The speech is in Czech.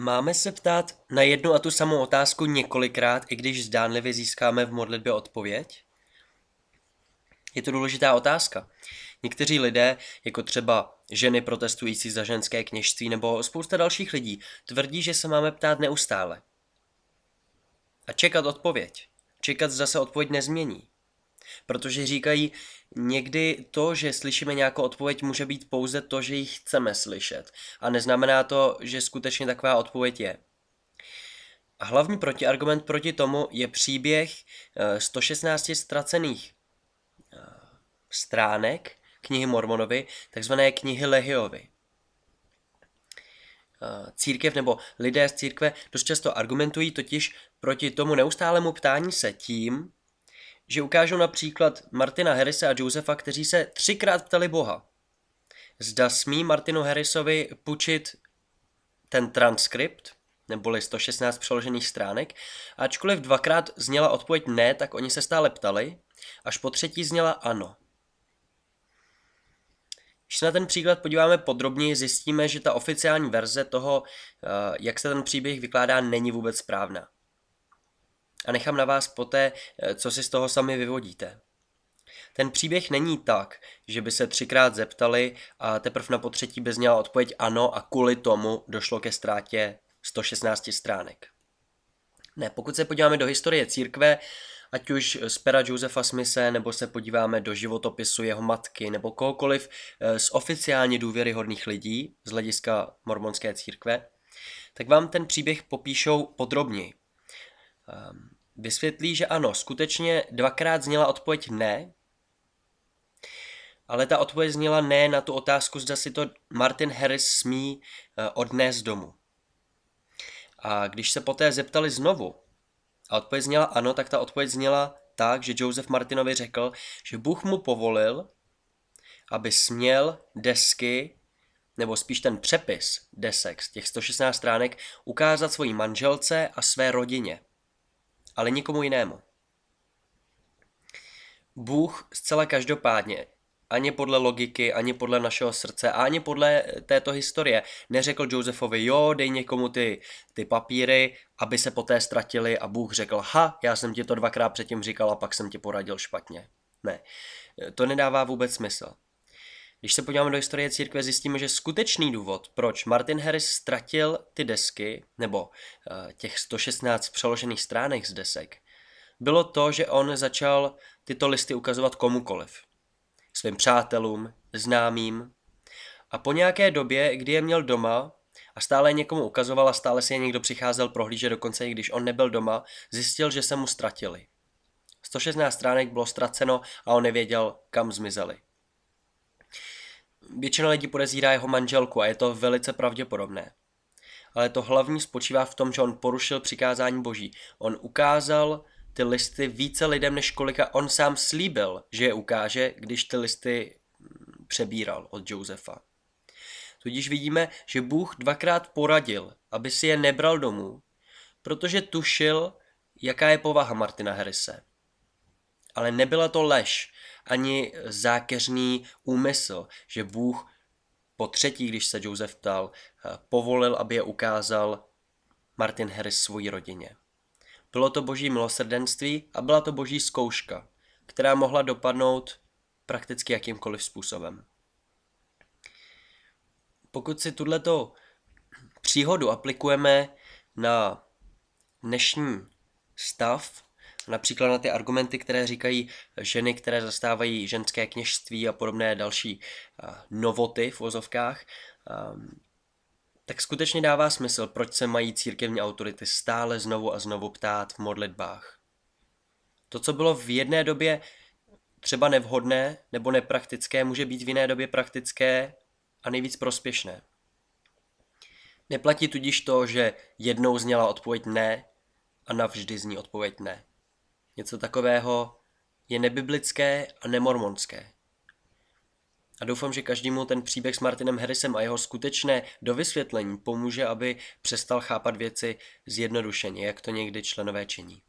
Máme se ptát na jednu a tu samou otázku několikrát, i když zdánlivě získáme v modlitbě odpověď? Je to důležitá otázka. Někteří lidé, jako třeba ženy protestující za ženské kněžství nebo spousta dalších lidí, tvrdí, že se máme ptát neustále. A čekat odpověď. Čekat zase odpověď nezmění protože říkají, někdy to, že slyšíme nějakou odpověď, může být pouze to, že ji chceme slyšet. A neznamená to, že skutečně taková odpověď je. A hlavní protiargument proti tomu je příběh 116 eh, ztracených eh, stránek knihy Mormonovi, takzvané knihy Lehiovi eh, církev nebo lidé z církve dost často argumentují totiž proti tomu neustálému ptání se tím, že ukážu například Martina Harrise a Josefa, kteří se třikrát ptali Boha. Zda smí Martinu Harrisovi půjčit ten transkript, neboli 116 přeložených stránek, ačkoliv dvakrát zněla odpověď ne, tak oni se stále ptali, až po třetí zněla ano. Když se na ten příklad podíváme podrobněji, zjistíme, že ta oficiální verze toho, eh, jak se ten příběh vykládá, není vůbec správná a nechám na vás poté, eh, co si z toho sami vyvodíte. Ten příběh není tak, že by se třikrát zeptali a teprve na potřetí by zněla odpověď ano a kvůli tomu došlo ke ztrátě 116 stránek. Ne, pokud se podíváme do historie církve, ať už z pera Josefa Smise, nebo se podíváme do životopisu jeho matky, nebo kohokoliv eh, z oficiálně důvěryhodných lidí z hlediska mormonské církve, tak vám ten příběh popíšou podrobněji. Ehm, vysvětlí, že ano, skutečně dvakrát zněla odpověď ne, ale ta odpověď zněla ne na tu otázku, zda si to Martin Harris smí eh, odnést domů. A když se poté zeptali znovu, a odpověď zněla ano, tak ta odpověď zněla tak, že Joseph Martinovi řekl, že Bůh mu povolil, aby směl desky, nebo spíš ten přepis desek z těch 116 stránek, ukázat svojí manželce a své rodině ale nikomu jinému. Bůh zcela každopádně, ani podle logiky, ani podle našeho srdce, ani podle eh, této historie, neřekl Josefovi, jo, dej někomu ty, ty papíry, aby se poté ztratili a Bůh řekl, ha, já jsem ti to dvakrát předtím říkal a pak jsem ti poradil špatně. Ne, eh, to nedává vůbec smysl. Když se podíváme do historie církve, zjistíme, že skutečný důvod, proč Martin Harris ztratil ty desky, nebo eh, těch 116 přeložených stránek z desek, bylo to, že on začal tyto listy ukazovat komukoliv. Svým přátelům, známým. A po nějaké době, kdy je měl doma a stále někomu ukazoval a stále si je někdo přicházel prohlížet, dokonce i když on nebyl doma, zjistil, že se mu ztratili. 116 stránek bylo ztraceno a on nevěděl, kam zmizely. Většina lidí podezírá jeho manželku a je to velice pravděpodobné. Ale to hlavní spočívá v tom, že on porušil přikázání boží. On ukázal ty listy více lidem, než kolika on sám slíbil, že je ukáže, když ty listy mm, přebíral od Josefa. Tudíž vidíme, že Bůh dvakrát poradil, aby si je nebral domů, protože tušil, jaká je povaha Martina Herise. Ale nebyla to lež, ani zákeřný úmysl, že Bůh po třetí, když se Joseph ptal, eh, povolil, aby je ukázal Martin Harris svojí rodině. Bylo to boží milosrdenství a byla to boží zkouška, která mohla dopadnout prakticky jakýmkoliv způsobem. Pokud si tuto příhodu aplikujeme na dnešní stav, například na ty argumenty, které říkají eh, ženy, které zastávají ženské kněžství a podobné další eh, novoty v vozovkách, ehm, tak skutečně dává smysl, proč se mají církevní autority stále znovu a znovu ptát v modlitbách. To, co bylo v jedné době třeba nevhodné nebo nepraktické, může být v jiné době praktické a nejvíc prospěšné. Neplatí tudíž to, že jednou zněla odpověď ne a navždy zní odpověď ne něco takového je nebiblické a nemormonské. A doufám, že každému ten příběh s Martinem Harrisem a jeho skutečné dovysvětlení pomůže, aby přestal chápat věci zjednodušeně, jak to někdy členové činí.